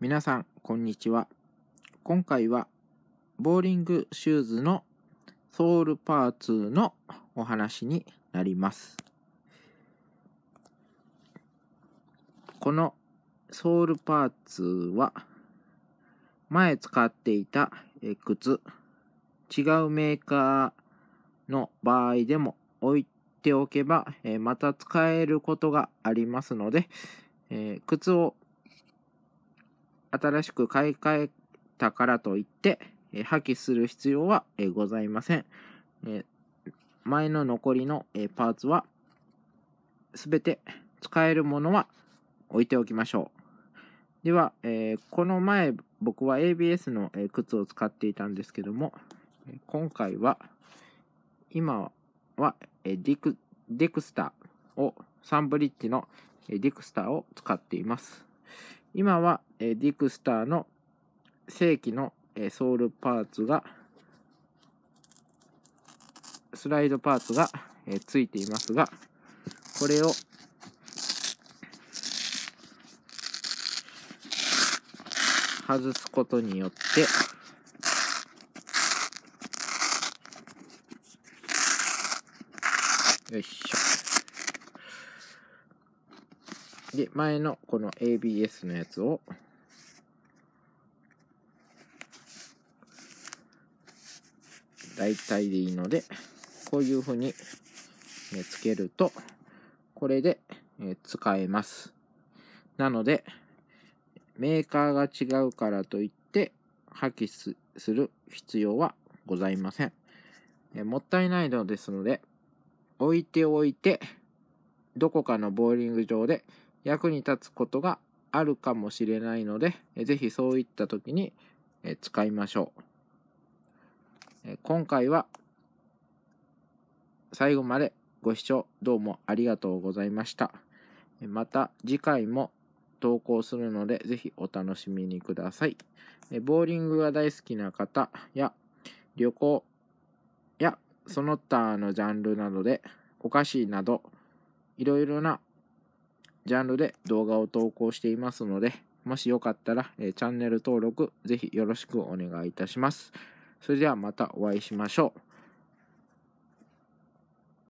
皆さん、こんにちは。今回は、ボーリングシューズのソールパーツのお話になります。このソールパーツは、前使っていた靴、違うメーカーの場合でも置いておけば、また使えることがありますので、え靴を新しく買い替えたからといって、え破棄する必要は、えございません。え前の残りの、えパーツは、すべて使えるものは置いておきましょう。では、えー、この前僕は ABS の、え靴を使っていたんですけども、今回は、今は、えディクディクスターを、サンブリッジのディクスターを使っています。今は、えディクスターの正規の、えソールパーツが、スライドパーツが、えついていますが、これを、外すことによって、よいしょ。で、前のこの ABS のやつを、大体でいいので、こういうふうにつけると、これで使えます。なので、メーカーが違うからといって、破棄する必要はございません。もったいないのですので、置いておいて、どこかのボーリング場で役に立つことがあるかもしれないので、ぜひそういった時に使いましょう。今回は最後までご視聴どうもありがとうございました。また次回も投稿するので、ぜひお楽しみにください。ボーリングが大好きな方や旅行やその他のジャンルなどでお菓子などいろいろなジャンルで動画を投稿していますので、もしよかったら、えー、チャンネル登録ぜひよろしくお願いいたします。それではまたお会いしましょう。